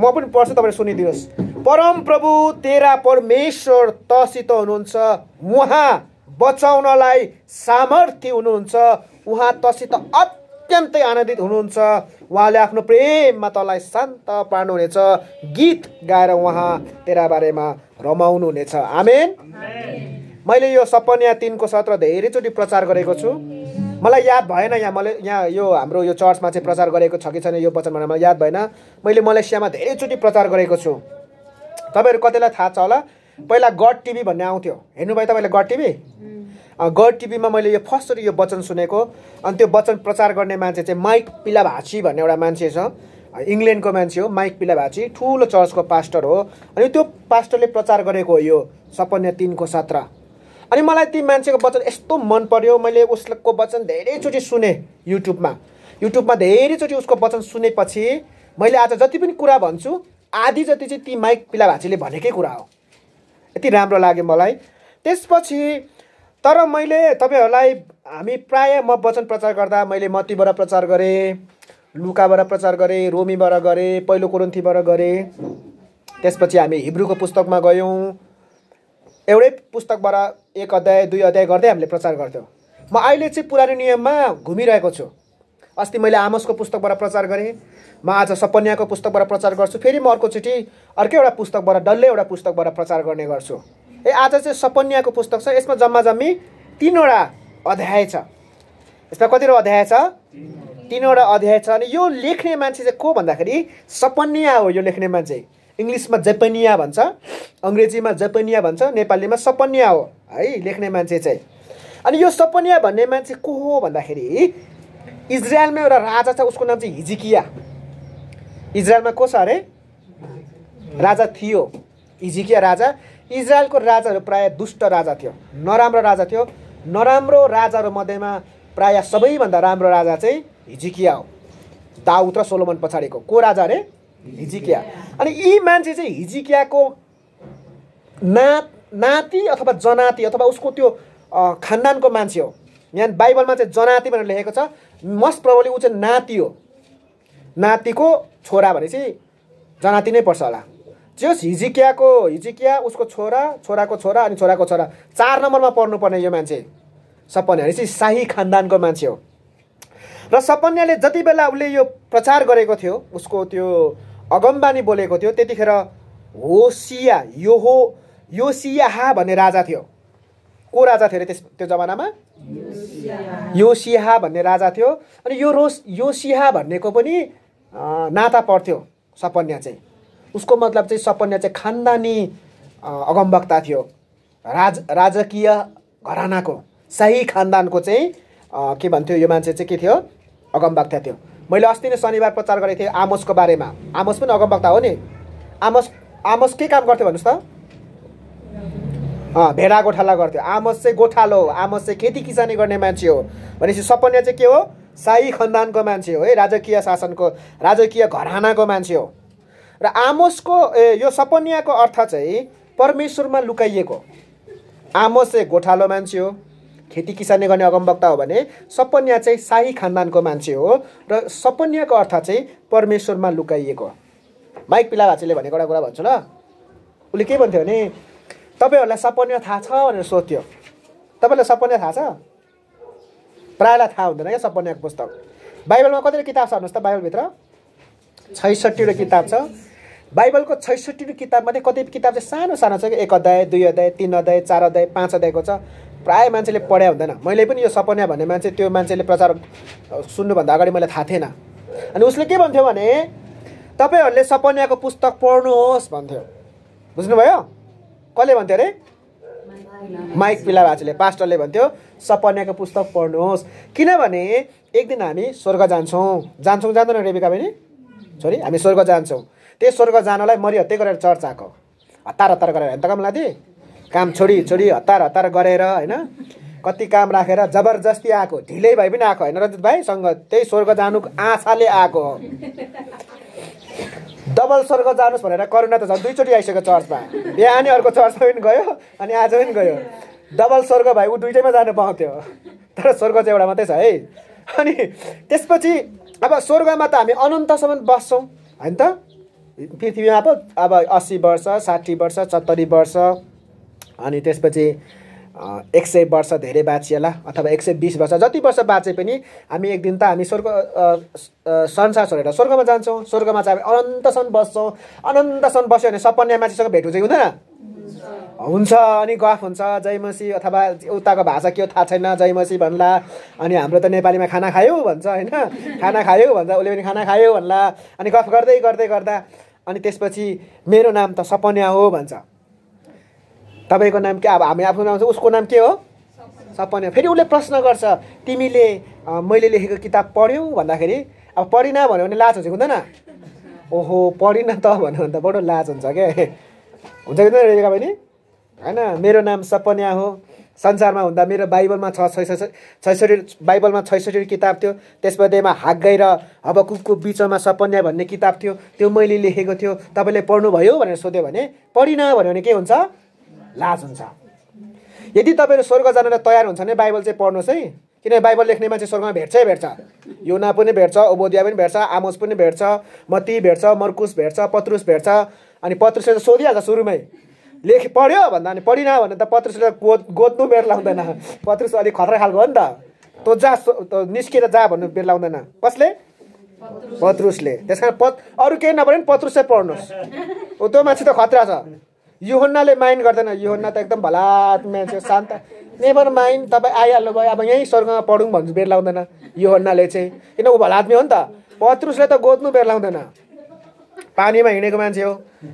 म पनि पढ्छु तपाईँले सुनिदिनुहोस् परम प्रभु तेरा परमेश्वर तसित हुनुहुन्छ उहाँ बचाउनलाई सामर्थ्य हुनुहुन्छ उहाँ तसित अत्यन्तै आनन्दित हुनुहुन्छ उहाँले आफ्नो प्रेममा तँलाई शान्त पार्नुहुनेछ गीत गाएर उहाँ तेरा बारेमा रमाउनुहुनेछ आमेन मैले यो सपन्या तिनको सत्र धेरैचोटि प्रचार गरेको छु मलाई याद भएन यहाँ मैले यहाँ यो हाम्रो यो चर्चमा चाहिँ प्रचार गरेको छ कि छैन यो वचन भनेर मलाई याद भएन मैले मलेसियामा धेरैचोटि प्रचार गरेको छु तपाईँहरू कतिलाई थाहा छ होला पहिला गड टिभी भन्ने आउँथ्यो हेर्नुभयो तपाईँले गड टिभी गड टिभीमा मैले यो फर्स्टचोटि यो वचन सुनेको अनि त्यो वचन प्रचार गर्ने मान्छे चाहिँ माइक पिलाभाची भन्ने एउटा मान्छे छ इङ्ल्यान्डको मान्छे हो माइक पिलाभाची ठुलो चर्चको पास्टर हो अनि त्यो पास्टरले प्रचार गरेको हो यो सपन्या तिनको सत्र अनि मलाई ती मान्छेको वचन यस्तो मन पर्यो मैले उसको वचन धेरैचोटि सुने युट्युबमा युट्युबमा धेरैचोटि उसको वचन सुनेपछि मैले आज जति पनि कुरा भन्छु आधी जति चाहिँ ती माइक पिला भाँचीले भनेकै कुरा हो यति राम्रो लाग्यो मलाई त्यसपछि तर मैले तपाईँहरूलाई हामी प्राय म वचन प्रचार गर्दा मैले मतीबाट प्रचार गरेँ लुकाबाट प्रचार गरेँ रोमीबाट गरेँ पहिलो कोरोन्थीबाट गरेँ त्यसपछि हामी हिब्रूको पुस्तकमा गयौँ एउटै पुस्तकबाट एक अध्याय दुई अध्याय गर्दै हामीले प्रचार गर्थ्यौँ म अहिले चाहिँ पुरानो नियममा घुमिरहेको छु अस्ति मैले आमसको पुस्तकबाट प्रचार गरेँ म आज सपन्याको पुस्तकबाट प्रचार गर्छु फेरि म अर्कोचोटि अर्कै एउटा पुस्तकबाट डल्लै एउटा पुस्तकबाट प्रचार गर्ने गर्छु ए आज चाहिँ सपन्याको पुस्तक छ यसमा जम्मा जम्मी तिनवटा अध्याय छ यसमा कतिवटा अध्याय छ तिनवटा अध्याय छ अनि यो लेख्ने मान्छे चाहिँ को भन्दाखेरि सपन्या हो यो लेख्ने मान्छे इङ्ग्लिसमा जेपनिया भन्छ अङ्ग्रेजीमा जेपनिया भन्छ नेपालीमा सपनिया हो है लेख्ने मान्छे चाहिँ अनि यो सपनिया भन्ने मान्छे को हो भन्दाखेरि इजरायलमा एउटा राजा छ उसको नाम चाहिँ हिजिकिया इजरायलमा को छ अरे राजा थियो हिजिकिया राजा इजरायलको राजाहरू प्राय दुष्ट राजा थियो नराम्रो राजा थियो नराम्रो राजाहरू मध्येमा प्रायः सबैभन्दा राम्रो राजा चाहिँ हिजिकिया हो दाउद र सोलोमन पछाडिको को राजा अरे हिजिकिया अनि यी मान्छे चाहिँ हिजिकियाको ना नाति अथवा जनाति अथवा उसको त्यो खानदानको मान्छे हो यहाँ बाइबलमा चाहिँ जनाति भनेर लेखेको छ मस्ट प्रबली ऊ चाहिँ नाति हो नातिको छोरा भने चाहिँ जनाति नै पर्छ होला जो हिजिकियाको हिजिकिया उसको छोरा छोराको छोरा अनि छोराको छोरा चार नम्बरमा पर्नुपर्ने यो मान्छे सपन्याले चाहिँ शाही खानदानको मान्छे हो र सपन्याले जति बेला उसले यो प्रचार गरेको थियो उसको त्यो अगमबानी बोलेको थियो त्यतिखेर होसिया योहो योसियाहा भन्ने राजा थियो को राजा थियो अरे त्यस त्यो जमानामा योसिहा भन्ने राजा थियो अनि यो रोस योसिहा भन्नेको पनि नाता पर्थ्यो सपन्या चाहिँ उसको मतलब चाहिँ सपन्या चाहिँ खानदानी अगमवक्ता थियो राज राजकीय घरानाको सही खानदानको चाहिँ के भन्थ्यो यो मान्छे चाहिँ के थियो अगमवक्ता थियो मैले अस्ति नै शनिबार प्रचार गरेको थिएँ आमोसको बारेमा आमोस पनि अगमवक्ता हो नि आमोस आमोस के काम गर्थ्यो भन्नुहोस् त भेडा गोठाला गर्थ्यो आमोस चाहिँ गोठालो आमोस चाहिँ खेती किसानी गर्ने मान्छे हो भनेपछि सपन्या चाहिँ के हो शाही खानदानको मान्छे हो है राजकीय शासनको राजकीय घरानाको मान्छे हो र आमोसको ए यो सपन्याको अर्थ चाहिँ परमेश्वरमा लुकाइएको आमोस चाहिँ गोठालो मान्छे हो खेती किसानी गर्ने अगमवक्ता हो भने सपन्या चाहिँ शाही खानदानको मान्छे हो र सपन्याको अर्थ चाहिँ परमेश्वरमा लुकाइएको माइक माइक पिलाभाचीले भनेको एउटा कुरा भन्छु ल उसले के भन्थ्यो भने तपाईँहरूलाई सपन्या थाहा छ भनेर सोध्थ्यो तपाईँलाई सपन्या थाहा छ प्रायलाई थाहा हुँदैन क्या सपन्याको पुस्तक बाइबलमा कतिवटा किताब छ भन्नुहोस् त बाइबलभित्र छैसठीवटा किताब छ बाइबलको छैसठीवटा किताबमध्ये कति किताब चाहिँ सानो सानो छ कि एक अध्याय दुई अध्याय तिन अध्याय चार अध्याय पाँच अध्यायको छ प्राय मान्छेले पढ्या हुँदैन मैले पनि यो सपन्या भन्ने मान्छे त्यो मान्छेले प्रचार सुन्नुभन्दा अगाडि मलाई थाहा थिएन अनि उसले के भन्थ्यो भने तपाईँहरूले सपन्याको पुस्तक पढ्नुहोस् भन्थ्यो बुझ्नुभयो कसले भन्थ्यो अरे माइक पिला भाचुले पास्टरले भन्थ्यो सपन्याको पुस्तक पढ्नुहोस् किनभने एक दिन हामी स्वर्ग जान्छौँ जान्छौँ जाँदैनौँ रेबिका बहिनी छोरी हामी स्वर्ग जान्छौँ त्यही स्वर्ग जानलाई मरिहत्तै गरेर चर्चाको हतार हतार गरेर त कम लादी काम छोडी छोडी हतार हतार गरेर होइन कति काम राखेर जबरजस्ती आएको ढिलै भए पनि आएको होइन रजित भाइसँग त्यही स्वर्ग जानु आशाले आएको डबल स्वर्ग जानुस् भनेर करुणा त झन् दुईचोटि आइसक्यो चर्चमा बिहानै अर्को चर्चमा पनि गयो अनि आज पनि गयो डबल स्वर्ग भाइ ऊ दुइटैमा जानु पाउँथ्यो तर स्वर्ग चाहिँ एउटा मात्रै छ है अनि त्यसपछि अब स्वर्गमा त हामी अनन्तसम्म बस्छौँ होइन त पृथ्वीमा पो अब अस्सी वर्ष साठी वर्ष सत्तरी वर्ष अनि त्यसपछि एक सय वर्ष धेरै बाँचिएला अथवा एक सय बिस वर्ष जति वर्ष बाँचे पनि हामी एक दिन त हामी स्वर्ग संसार छोडेर स्वर्गमा जान्छौँ स्वर्गमा चाहिँ हामी अनन्तसम्म बस्छौँ अनन्तसम्म बस्यो भने सपन्या मान्छेसँग भेट हुन्छ कि हुँदैन हुन्छ अनि गफ हुन्छ जयमसी अथवा उताको भाषा के हो थाहा छैन जयमसी भन्ला अनि हाम्रो त नेपालीमा खाना खायो भन्छ होइन खाना खायो भन्छ उसले पनि खाना खायो भन्ला अनि गफ गर्दै गर्दै गर्दा अनि त्यसपछि मेरो नाम त सपन्या हो भन्छ तपाईँको नाम के अब हामी आफ्नो नाम छ उसको नाम के हो सपना फेरि उसले प्रश्न गर्छ तिमीले मैले लेखेको किताब पढ्यौ भन्दाखेरि अब पढिन भन्यो भने लाज हुन्छ कि हुँदैन ओहो पढिन त भन्यो भने त बडो लाज हुन्छ क्या हुन्छ कि हुँदैन बहिनी होइन मेरो नाम सपन्या हो संसारमा हुँदा मेरो बाइबलमा छ छैसठी बाइबलमा छैसठी किताब थियो त्यसमध्येमा गएर अब कुकको बिचमा सपन्या भन्ने किताब थियो त्यो मैले लेखेको थियो तपाईँले पढ्नुभयो भनेर सोध्यो भने पढिन भन्यो भने के हुन्छ लाज हुन्छ यदि तपाईँहरू स्वर्ग जानलाई तयार हुन्छ भने बाइबल चाहिँ पढ्नुहोस् है किनभने बाइबल लेख्ने मान्छे स्वर्गमा भेट्छै भेट्छ युना पनि भेट्छ ओबोदिया पनि भेट्छ आमोस पनि भेट्छ मती भेट्छ मर्कुस भेट्छ पत्रुस भेट्छ अनि पत्रुसले त सोधिहाल्छ सुरुमै लेख पढ्यो भन्दा अनि पढिन भने त पत्रुसले गोद गोद्नु बेर लाउँदैन पत्रुस अलिक खतरा खालको हो नि त तँ जा निस्किएर जा भन्नु बेर लाउँदैन कसले पत्रुसले त्यस कारण पत अरू केही नपऱ्यो भने पत्रुसै पढ्नुहोस् त्यो मान्छे त खतरा छ योहन्नाले माइन्ड गर्दैन योहन्ना त एकदम भलात मान्छे शान्त नेभर माइन्ड तपाईँ आइहाल्नु भयो अब यहीँ स्वर्गमा पढौँ भन्छु बेर लाउँदैन योहन्नाले चाहिँ किन ऊ भलात्मी हो नि त पत्रुसले त गोद्नु बेर लाउँदैन पानीमा हिँडेको मान्छे हो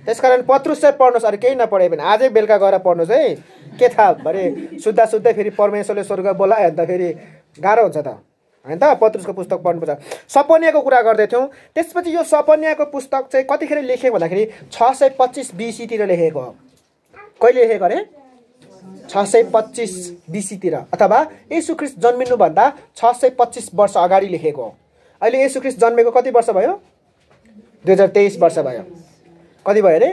त्यस कारण पत्रुस चाहिँ पढ्नुहोस् अरू केही नपढे भने आजै बेलुका गएर पढ्नुहोस् है के थाहा भरे सुत्दा सुत्दै फेरि परमेश्वरले स्वर्ग बोलायो अन्त फेरि गाह्रो हुन्छ त होइन त पत्रुसको पुस्तक पढ्नुपर्छ सपन्याको कुरा गर्दैथ्यौँ त्यसपछि यो सपन्याको पुस्तक चाहिँ कतिखेर लेखेँ भन्दाखेरि छ सय पच्चिस बिसीतिर लेखेको हो कहिले लेखेको अरे छ सय पच्चिस बिसीतिर अथवा यशुख्रिस्ट जन्मिनुभन्दा छ सय पच्चिस वर्ष अगाडि लेखेको हो अहिले यशुख्रिस्ट जन्मेको कति वर्ष भयो दुई हजार तेइस वर्ष भयो कति भयो अरे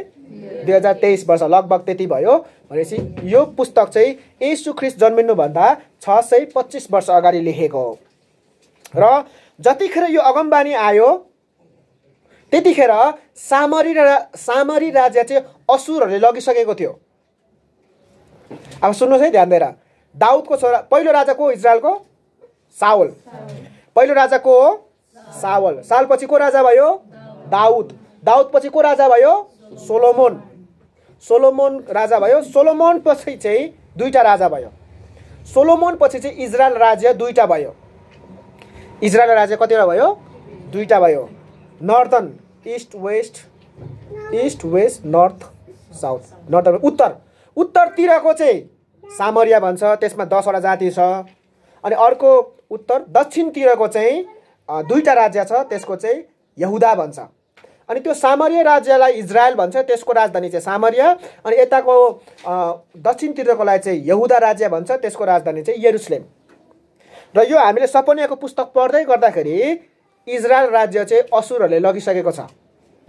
दुई हजार तेइस वर्ष लगभग त्यति भयो भनेपछि यो पुस्तक चाहिँ ख्रिस जन्मिनुभन्दा छ सय पच्चिस वर्ष अगाडि लेखेको हो र जतिखेर यो अगमबानी आयो त्यतिखेर सामरी रा सामरी राज्य चाहिँ असुरहरूले लगिसकेको थियो अब सुन्नुहोस् है ध्यान दिएर दाउदको छोरा पहिलो राजा को इजरायलको सावल पहिलो राजा को हो सावल सालपछि को राजा भयो दाउद दाउदपछि को राजा भयो सोलोमोन सोलोमोन राजा भयो सोलोमोन पछि चाहिँ दुईवटा राजा भयो सोलोमोन पछि चाहिँ इजरायल राज्य दुईवटा भयो इजरायल राज्य कतिवटा भयो दुईवटा भयो northern east west east west north south north उत्तर उत्तरतिरको चाहिँ सामरिया भन्छ त्यसमा दसवटा जाति छ अनि अर्को उत्तर दक्षिणतिरको चाहिँ दुईवटा राज्य छ त्यसको चाहिँ यहुदा भन्छ अनि त्यो सामरिया राज्यलाई इजरायल भन्छ त्यसको राजधानी चाहिँ सामरिया अनि यताको दक्षिणतिरकोलाई चाहिँ यहुदा राज्य भन्छ त्यसको राजधानी चाहिँ यरुसलेम र यो हामीले सपनियाको पुस्तक पढ्दै गर्दाखेरि इजरायल राज्य चाहिँ असुरहरूले लगिसकेको छ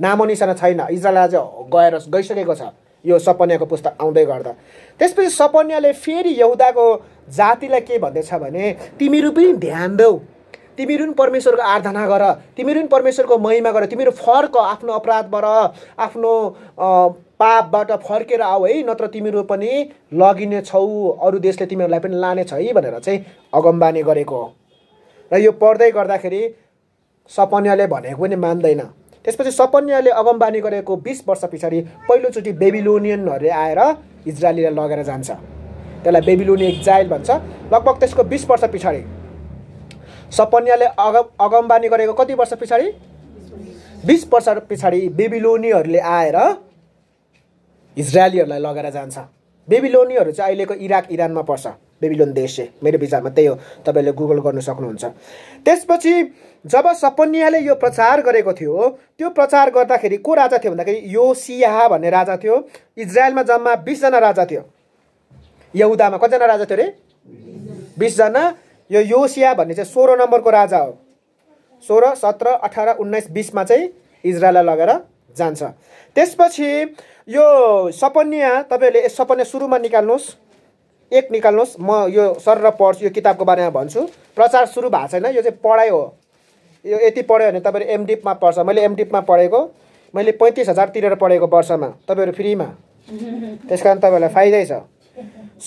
नामो निशाना छैन इजरायल राज्य गएर गइसकेको छ यो सपन्याको पुस्तक आउँदै गर्दा त्यसपछि सपन्याले फेरि यहुदाको जातिलाई के भन्दैछ भने तिमीहरू पनि ध्यान देऊ तिमीहरू पनि परमेश्वरको आराधना गर तिमीहरू पनि परमेश्वरको महिमा गर तिमीहरू फर्क आफ्नो अपराधबाट आफ्नो पापबाट फर्केर आऊ है नत्र तिमीहरू पनि लगिने छौ अरू देशले तिमीहरूलाई पनि लानेछ है भनेर चाहिँ अगमबानी गरेको हो र यो पढ्दै गर्दाखेरि सपन्याले भनेको पनि मान्दैन त्यसपछि सपन्याले अगमबानी गरेको बिस वर्ष पछाडि पहिलोचोटि बेबिलोनियनहरूले आएर इजरायलीलाई लगेर जान्छ त्यसलाई बेबिलोनी एक्जाइल भन्छ लगभग त्यसको बिस वर्ष पछाडि सपन्याले अग अगमबानी गरेको कति वर्ष पछाडि बिस वर्ष पछाडि बेबिलोनीहरूले आएर इजरायलीहरूलाई लगेर जान्छ बेबिलोनीहरू चाहिँ अहिलेको इराक इरानमा पर्छ बेबिलोन देश मेरो विचारमा त्यही हो तपाईँले गुगल गर्न सक्नुहुन्छ त्यसपछि जब सपन्याले यो प्रचार गरेको थियो त्यो प्रचार गर्दाखेरि को राजा थियो भन्दाखेरि यो सियाह भन्ने राजा थियो इजरायलमा जम्मा बिसजना राजा थियो यहुदामा कतिजना राजा थियो अरे बिसजना यो योसिया भन्ने चाहिँ सोह्र नम्बरको राजा हो सोह्र सत्र अठार उन्नाइस बिसमा चाहिँ इजरायललाई लगेर जान्छ त्यसपछि यो सपन्या तपाईँहरूले यस सपन्या सुरुमा निकाल्नुहोस् एक निकाल्नुहोस् म यो सर र पढ्छु यो किताबको बारेमा भन्छु प्रचार सुरु भएको छैन यो चाहिँ पढाइ हो यो यति पढ्यो भने तपाईँहरू एमडिपमा पढ्छ मैले एमडिपमा पढेको मैले पैँतिस हजार तिरेर पढेको वर्षमा तपाईँहरू फ्रीमा त्यस कारण तपाईँहरूलाई फाइदै छ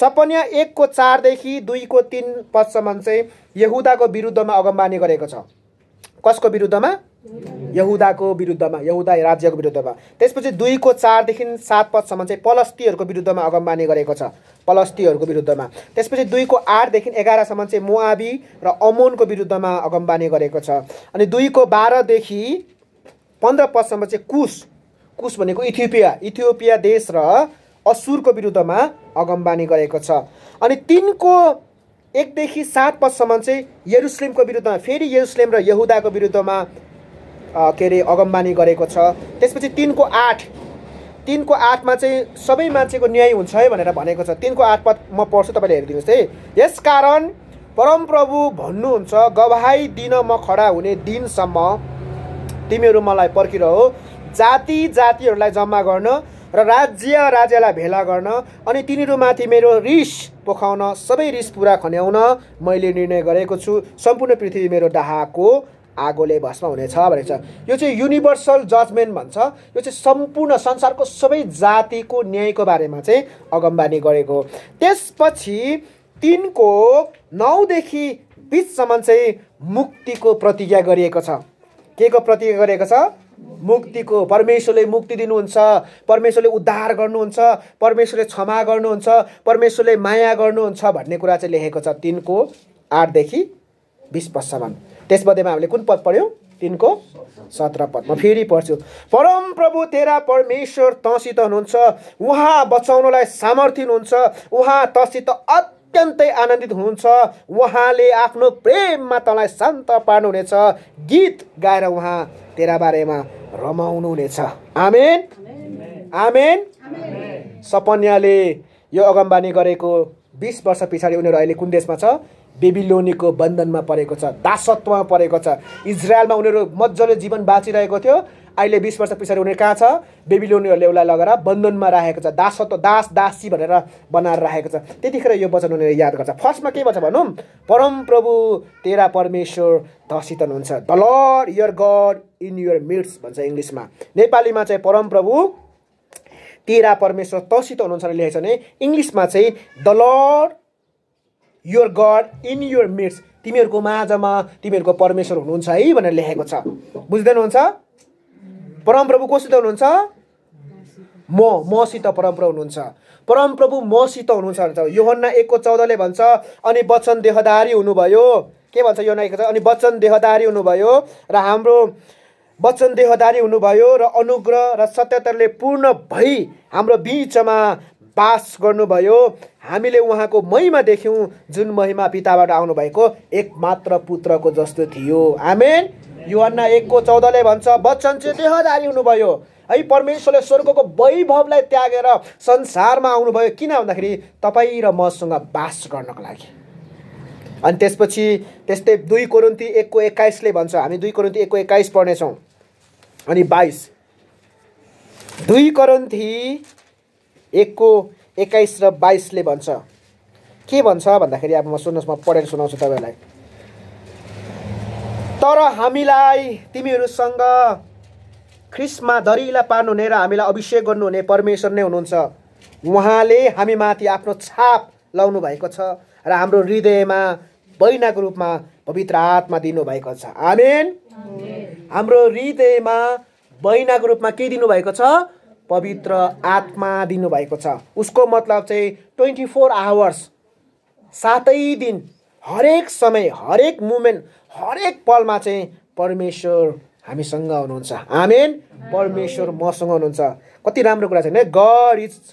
सपन्या एकको चारदेखि दुईको तिन पदसम्म चाहिँ यहुदाको विरुद्धमा अगमबानी गरेको छ कसको विरुद्धमा यहुदाको विरुद्धमा यहुदा राज्यको विरुद्धमा त्यसपछि दुईको चारदेखि सात पदसम्म चाहिँ पलस्तीहरूको विरुद्धमा अगमबानी गरेको छ पलस्तीहरूको विरुद्धमा त्यसपछि दुईको आठदेखि एघारसम्म चाहिँ मोआबी र अमोनको विरुद्धमा अगमबानी गरेको छ अनि दुईको बाह्रदेखि पन्ध्र पदसम्म चाहिँ कुस कुस भनेको इथियोपिया इथियोपिया देश र असुरको विरुद्धमा अगमबानी गरेको छ अनि तिनको एकदेखि सात पदसम्म चाहिँ यरुस्लिमको विरुद्धमा फेरि यरुस्लिम र यहुदाको विरुद्धमा के अरे अगमबानी गरेको छ त्यसपछि तिनको आठ तिनको आठमा चाहिँ सबै मान्छेको न्याय हुन्छ है भनेर भनेको छ तिनको आठ पद म पढ्छु तपाईँले हेरिदिनुहोस् है यस कारण परमप्रभु भन्नुहुन्छ गवाई दिन म खडा हुने दिनसम्म तिमीहरू मलाई पर्खिरह जाति जातिहरूलाई जम्मा गर्न र राज्य राज्यलाई भेला गर्न अनि तिनीहरूमाथि मेरो रिस पोखाउन सबै रिस पुरा खन्याउन मैले निर्णय गरेको छु सम्पूर्ण पृथ्वी मेरो डाहाको आगोले भस्म हुनेछ भनेको छ यो चाहिँ युनिभर्सल जजमेन्ट भन्छ यो चाहिँ सम्पूर्ण संसारको सबै जातिको न्यायको बारेमा चाहिँ अगमबानी गरेको त्यसपछि तिनको नौदेखि बिससम्म चाहिँ मुक्तिको प्रतिज्ञा गरिएको छ के को प्रतिज्ञा गरिएको छ मुक्तिको परमेश्वरले मुक्ति दिनुहुन्छ परमेश्वरले उद्धार गर्नुहुन्छ परमेश्वरले क्षमा गर्नुहुन्छ परमेश्वरले माया गर्नुहुन्छ भन्ने कुरा चाहिँ लेखेको छ तिनको आठदेखि बिस वर्षसम्म त्यसमध्येमा हामीले कुन पद पढ्यौँ तिनको सत्र म फेरि पढ्छु परम प्रभु तेरा परमेश्वर तसित हुनुहुन्छ उहाँ बचाउनलाई सामर्थ्य हुनुहुन्छ उहाँ तसित अत्यन्तै आनन्दित हुनुहुन्छ उहाँले आफ्नो प्रेममा तँलाई शान्त पार्नुहुनेछ गीत गाएर उहाँ तेरा बारेमा हुनेछ आमेन आमेन सपन्याले यो अगमबानी गरेको बिस वर्ष पछाडि उनीहरू अहिले कुन देशमा छ बेबिलोनीको बन्धनमा परेको छ दासत्वमा परेको छ इजरायलमा उनीहरू मजाले जीवन बाँचिरहेको थियो अहिले बिस वर्ष पछाडि उनीहरू कहाँ छ बेबिलोनीहरूले उसलाई लगेर बन्धनमा राखेको छ दासत्व दास दासी भनेर बनाएर राखेको छ त्यतिखेर यो वचन उनीहरूले याद गर्छ फर्स्टमा के भन्छ भनौँ परम प्रभु तेरा परमेश्वर धसितन हुन्छ the Lord your God in your midst भन्छ इङ्ग्लिसमा नेपालीमा चाहिँ परम प्रभु तेरा परमेश्वर तसित हुनुहुन्छ लेखेको छ भने इङ्ग्लिसमा चाहिँ the Lord your God in your midst तिमीहरूको माझमा तिमीहरूको परमेश्वर हुनुहुन्छ है भनेर लेखेको छ बुझ्दैन हुन्छ परमप्रभु कोसित हुनुहुन्छ म मसित परमप्रभु हुनुहुन्छ परमप्रभु मसित हुनुहुन्छ भन्छ योहन्ना एकको चौधले भन्छ अनि वचन देहदारी हुनुभयो के भन्छ यो नाइको अनि वचन देहदारी हुनुभयो र हाम्रो वचन देहदारी हुनुभयो र अनुग्रह र सत्यताले पूर्ण भई हाम्रो बिचमा बास गर्नुभयो हामीले उहाँको महिमा देख्यौँ जुन महिमा पिताबाट आउनुभएको एकमात्र पुत्रको जस्तो थियो आमेन अन्ना एकको चौधले भन्छ बच्चन चाहिँ देहधारी हुनुभयो है परमेश्वरले स्वर्गको वैभवलाई त्यागेर संसारमा आउनुभयो किन भन्दाखेरि तपाईँ र मसँग बास गर्नको लागि अनि त्यसपछि त्यस्तै दुई कोरुन्ती एकको एक्काइसले भन्छ हामी दुई कोरुन्ती एकको एक्काइस पढ्नेछौँ अनि बाइस दुई करोन्थी एकको एक्काइस र बाइसले भन्छ के भन्छ भन्दाखेरि अब म सुन्नुहोस् म पढेर सुनाउँछु तपाईँलाई तर हामीलाई तिमीहरूसँग ख्रिसमा दरिला पार्नुहुने र हामीलाई अभिषेक गर्नुहुने परमेश्वर नै हुनुहुन्छ उहाँले हामीमाथि आफ्नो छाप लाउनु भएको छ र हाम्रो हृदयमा बैनाको रूपमा पवित्र आत्मा दिनुभएको छ आमेन हाम्रो हृदयमा बैनाको रूपमा के दिनुभएको छ पवित्र आत्मा दिनुभएको छ उसको मतलब चाहिँ ट्वेन्टी फोर आवर्स सातै दिन हरेक समय हरेक मुमेन्ट हरेक पलमा चाहिँ परमेश्वर हामीसँग हुनुहुन्छ आमेन परमेश्वर मसँग हुनुहुन्छ कति राम्रो कुरा छ God is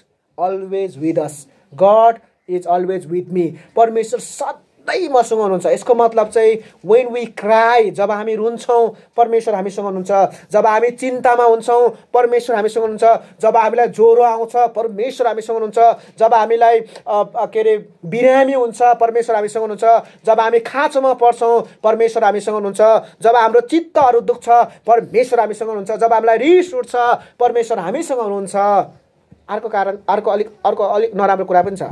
always with us God is always with me परमेश्वर सधैँ सधैँ मसँग हुनुहुन्छ यसको मतलब चाहिँ वेन वी क्राई जब हामी रुन्छौँ परमेश्वर हामीसँग हुनुहुन्छ जब हामी चिन्तामा हुन्छौँ परमेश्वर हामीसँग हुनुहुन्छ जब हामीलाई ज्वरो आउँछ परमेश्वर हामीसँग हुनुहुन्छ जब हामीलाई के अरे बिरामी हुन्छ परमेश्वर हामीसँग हुनुहुन्छ जब हामी खाँचोमा पर्छौँ परमेश्वर हामीसँग हुनुहुन्छ जब हाम्रो चित्तहरू दुख्छ परमेश्वर हामीसँग हुनुहुन्छ जब हामीलाई रिस उठ्छ परमेश्वर हामीसँग हुनुहुन्छ अर्को कारण अर्को अलिक अर्को अलिक नराम्रो कुरा पनि छ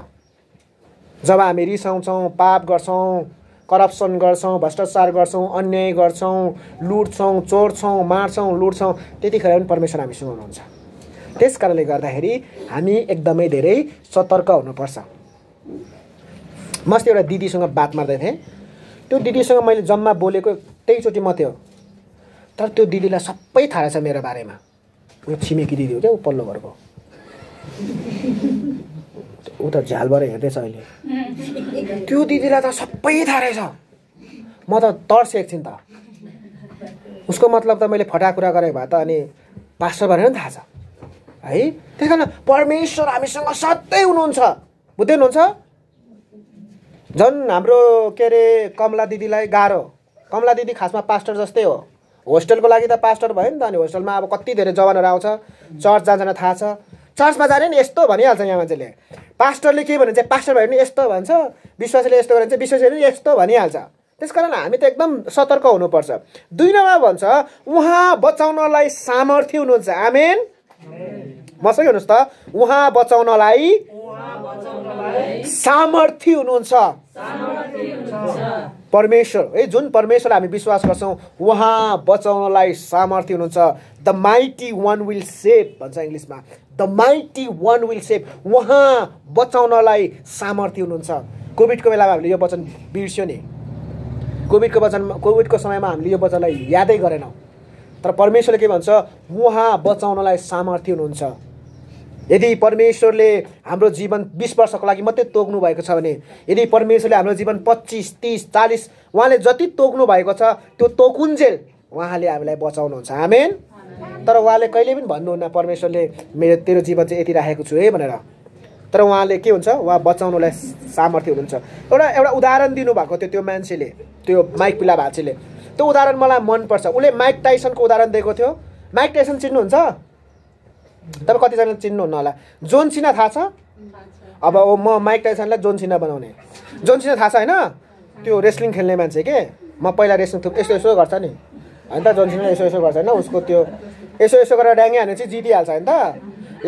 जब हामी रिसाउँछौँ पाप गर्छौँ करप्सन गर्छौँ भ्रष्टाचार गर्छौँ अन्याय गर्छौँ लुट्छौँ चोर्छौँ मार्छौँ लुट्छौँ त्यतिखेर पनि परमेश्वर हामीसँग हुनुहुन्छ त्यस कारणले गर्दाखेरि हामी एकदमै धेरै सतर्क हुनुपर्छ म अस्ति एउटा दिदीसँग बात मार्दै थिएँ त्यो दिदीसँग मैले जम्मा बोलेको त्यहीचोटि मात्रै हो तर त्यो दिदीलाई सबै थाहा छ मेरो बारेमा उयो छिमेकी दिदी हो क्या ऊ पल्लो घरको ऊ त झ्यालबाट हेर्दैछ अहिले त्यो दिदीलाई त सबै थाहा रहेछ म त तर्सेँ एकछिन त उसको मतलब त मैले फटा कुरा गरेको भए त अनि पास्टर भनेर नि थाहा छ है त्यही कारण परमेश्वर हामीसँग सधैँ हुनुहुन्छ बुझ्दै हुनुहुन्छ झन् हाम्रो के अरे कमला दिदीलाई गाह्रो कमला दिदी खासमा पास्टर जस्तै हो होस्टेलको लागि त पास्टर भयो नि त अनि होस्टेलमा अब कति धेरै जवानहरू आउँछ चर्च जान थाहा छ चर्चमा जाने नि यस्तो भनिहाल्छ यहाँ मान्छेले पास्टरले के चाहिँ पास्टर भयो भने यस्तो भन्छ विश्वासीले यस्तो भन्छ विश्वासले यस्तो भनिहाल्छ त्यस कारण हामी त एकदम सतर्क हुनुपर्छ दुई नम्बर भन्छ उहाँ बचाउनलाई सामर्थ्य हुनुहुन्छ आमेन मसँगै हेर्नुहोस् त उहाँ बचाउनलाई सामर्थ्य हुनुहुन्छ परमेश्वर है जुन परमेश्वर हामी विश्वास गर्छौँ उहाँ बचाउनलाई सामर्थ्य हुनुहुन्छ the mighty one will save भन्छ इङ्ग्लिसमा the mighty one will save उहाँ बचाउनलाई सामर्थ्य हुनुहुन्छ कोभिडको बेलामा हामीले यो वचन बिर्स्यो नि कोभिडको वचनमा कोभिडको समयमा हामीले यो वचनलाई यादै गरेनौँ तर परमेश्वरले के भन्छ उहाँ बचाउनलाई सामर्थ्य हुनुहुन्छ यदि परमेश्वरले हाम्रो जीवन बिस वर्षको लागि मात्रै तोक्नु भएको छ भने यदि परमेश्वरले हाम्रो जीवन पच्चिस तिस चालिस उहाँले जति तोक्नु भएको छ त्यो तोकुन्जेल उहाँले हामीलाई बचाउनुहुन्छ आमेन तर उहाँले कहिले पनि भन्नुहुन्न परमेश्वरले मेरो तेरो जीवन चाहिँ यति राखेको छु है भनेर तर उहाँले के हुन्छ उहाँ बचाउनुलाई सामर्थ्य हुनुहुन्छ एउटा एउटा उदाहरण दिनुभएको थियो त्यो मान्छेले त्यो माइक पिला भाचेले त्यो उदाहरण मलाई मनपर्छ उसले माइक टाइसनको उदाहरण दिएको थियो माइक टाइसन चिन्नुहुन्छ तपाईँ कतिजनाले चिन्नुहुन्न होला जोन सिना थाहा छ अब म माइक टाइसनलाई जोन सिना बनाउने जोन सिना थाहा छ होइन त्यो रेस्लिङ खेल्ने मान्छे के म पहिला रेस्लिङ थुप यसो यसो गर्छ नि होइन त जोन सिना यसो यसो गर्छ होइन उसको त्यो यसो यसो गरेर ड्याङ्गे हाने चाहिँ जितिहाल्छ होइन त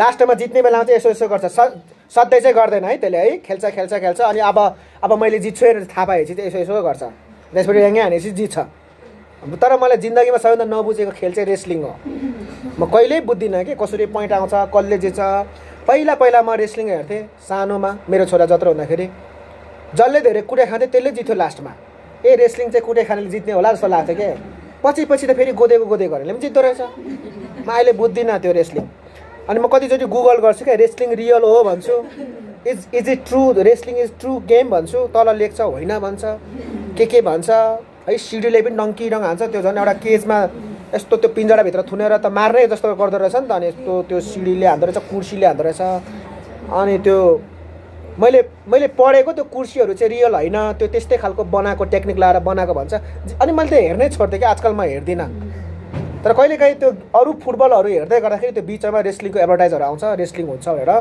लास्टमा जित्ने बेलामा चाहिँ यसो यसो गर्छ स सधैँ चाहिँ गर्दैन है त्यसले है खेल्छ खेल्छ खेल्छ अनि अब अब मैले जित्छु हेरेर थाहा पाएपछि चाहिँ यसो यसो गर्छ त्यसपछि ड्याङ्गे हानेपछि जित्छ तर मलाई जिन्दगीमा सबैभन्दा नबुझेको खेल चाहिँ रेस्लिङ हो म कहिल्यै बुझ्दिनँ कि कसरी पोइन्ट आउँछ कसले जित्छ पहिला पहिला म रेस्लिङ हेर्थेँ सानोमा मेरो छोरा जत्रो हुँदाखेरि जसले धेरै कुटे खान्थ्यो त्यसले जित्थ्यो लास्टमा ए रेस्लिङ चाहिँ कुटे खानेले जित्ने होला जस्तो लाग्थ्यो क्या पछि पछि त फेरि गोदेको गोदे गोदेकोहरूले पनि जित्दो रहेछ म अहिले बुझ्दिनँ त्यो रेस्लिङ अनि म कतिचोटि गुगल गर्छु क्या रेस्लिङ रियल हो भन्छु is is it true wrestling is true game भन्छु तल लेख्छ होइन भन्छ के के भन्छ है सिडीले पनि डङ्की डङ हान्छ त्यो झन् एउटा केजमा यस्तो त्यो पिन्जडाभित्र थुनेर त मार्ने जस्तो गर्दो रहेछ नि त अनि यस्तो त्यो सिडीले हान्दो रहेछ कुर्सीले हान्दो रहेछ अनि त्यो मैले मैले पढेको त्यो कुर्सीहरू चाहिँ रियल होइन त्यो त्यस्तै खालको बनाएको टेक्निक लगाएर बनाएको भन्छ अनि मैले त हेर्नै छोड्थेँ कि आजकल म हेर्दिनँ तर कहिलेकाहीँ त्यो अरू फुटबलहरू हेर्दै गर्दाखेरि त्यो बिचमा रेस्लिङको एडभर्टाइजहरू आउँछ रेस्लिङ हुन्छ भनेर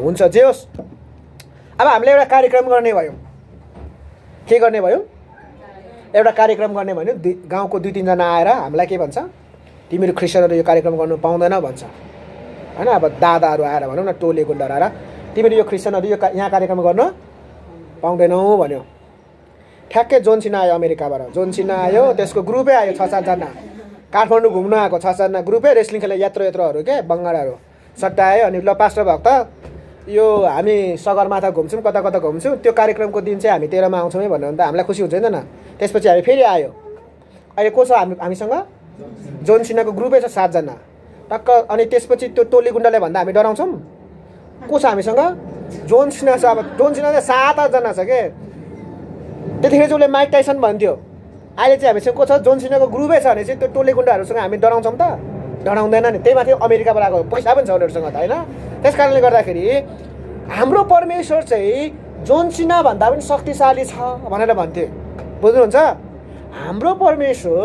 हुन्छ जे होस् अब हामीले एउटा कार्यक्रम गर्ने भयौँ के गर्ने भयौँ एउटा कार्यक्रम गर्ने भन्यो दुई गाउँको दुई तिनजना आएर हामीलाई के भन्छ तिमीहरू क्रिस्चियनहरू यो कार्यक्रम गर्नु पाउँदैन भन्छ होइन अब दादाहरू आएर भनौँ न टोलेको डराएर तिमीहरू यो क्रिस्चियनहरू यो यहाँ कार्यक्रम गर्न पाउँदैनौ भन्यो ठ्याक्कै जोनसिना आयो अमेरिकाबाट जोनसिना आयो त्यसको ग्रुपै आयो छ सातजना काठमाडौँ घुम्न आएको छ सातजना ग्रुपै रेस्लिङ खेलेर यात्रो यत्रोहरू के बङ्गालहरू सट्टा आयो अनि ल पास्टर भक्त यो हामी सगरमाथा घुम्छौँ कता कता घुम्छौँ त्यो कार्यक्रमको दिन चाहिँ हामी तेह्रमा आउँछौँ है भन्यो भने त हामीलाई खुसी हुन्छ नि त त्यसपछि हामी फेरि आयो अहिले को छ हामी हामीसँग जोन सिन्हाको ग्रुपै छ सातजना टक्क अनि त्यसपछि त्यो टोली गुन्डाले भन्दा हामी डराउँछौँ को छ हामीसँग जोन सिन्हा छ अब जोन सिन्हा चाहिँ सात आठजना छ के त्यतिखेर चाहिँ उसले माइक टाइसन भन्थ्यो अहिले चाहिँ हामीसँग को छ जोन सिन्हाको ग्रुपै छ भने चाहिँ त्यो टोली गुन्डाहरूसँग हामी डराउँछौँ त डराउँदैन नि त्यही माथि अमेरिकाबाट आएको पैसा पनि छ उनीहरूसँग त होइन त्यस कारणले गर्दाखेरि हाम्रो परमेश्वर चाहिँ जोन सिना भन्दा पनि शक्तिशाली छ भनेर भन्थे बुझ्नुहुन्छ हाम्रो परमेश्वर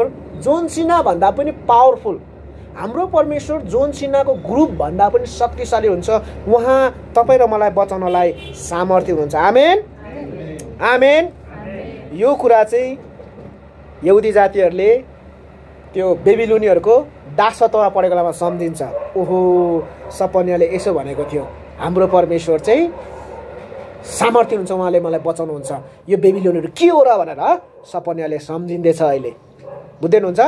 जोन सिना भन्दा पनि पावरफुल हाम्रो परमेश्वर जोन सिन्हाको ग्रुपभन्दा पनि शक्तिशाली हुन्छ उहाँ तपाईँ र मलाई बचाउनलाई सामर्थ्य हुनुहुन्छ आमेन आमेन यो कुरा चाहिँ यहुदी जातिहरूले त्यो बेबिलुनीहरूको दासत्वमा पढेको बेलामा सम्झिन्छ ओहो सपन्याले यसो भनेको थियो हाम्रो परमेश्वर चाहिँ सामर्थ्य हुन्छ उहाँले मलाई बचाउनुहुन्छ यो बेबी लोनहरू के हो र भनेर सपन्याले सम्झिँदैछ अहिले बुझ्दैन हुन्छ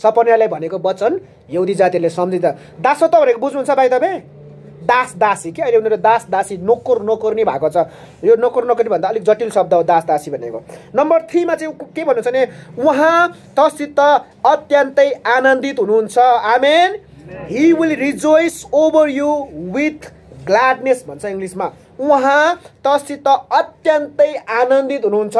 सपन्याले भनेको वचन यहुदी जातिहरूले सम्झिँदा दासत्व भनेको बुझ्नुहुन्छ भाइ तपाईँ दास दासी के अहिले उनीहरू दास दासी नोकर नोकर्नी भएको छ यो नोकर नोकरी भन्दा अलिक जटिल शब्द हो दास दासी भनेको नम्बर थ्रीमा चाहिँ के भन्नु छ भने उहाँ तसित अत्यन्तै आनन्दित हुनुहुन्छ amen he will rejoice over you with gladness भन्छ इङ्ग्लिसमा उहाँ तसित अत्यन्तै आनन्दित हुनुहुन्छ